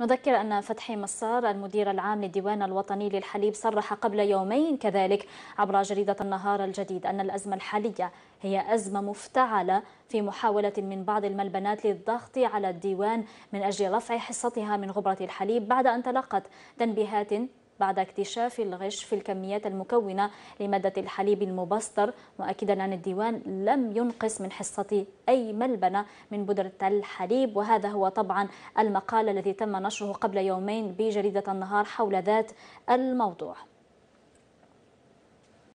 نذكر أن فتحي مصار المدير العام للديوان الوطني للحليب صرح قبل يومين كذلك عبر جريدة النهار الجديد أن الأزمة الحالية هي أزمة مفتعلة في محاولة من بعض الملبنات للضغط على الديوان من أجل رفع حصتها من غبرة الحليب بعد أن تلقت تنبيهات بعد اكتشاف الغش في الكميات المكونة لمادة الحليب المبستر مؤكدا أن الديوان لم ينقص من حصة أي ملبنة من بودرة الحليب وهذا هو طبعا المقال الذي تم نشره قبل يومين بجريدة النهار حول ذات الموضوع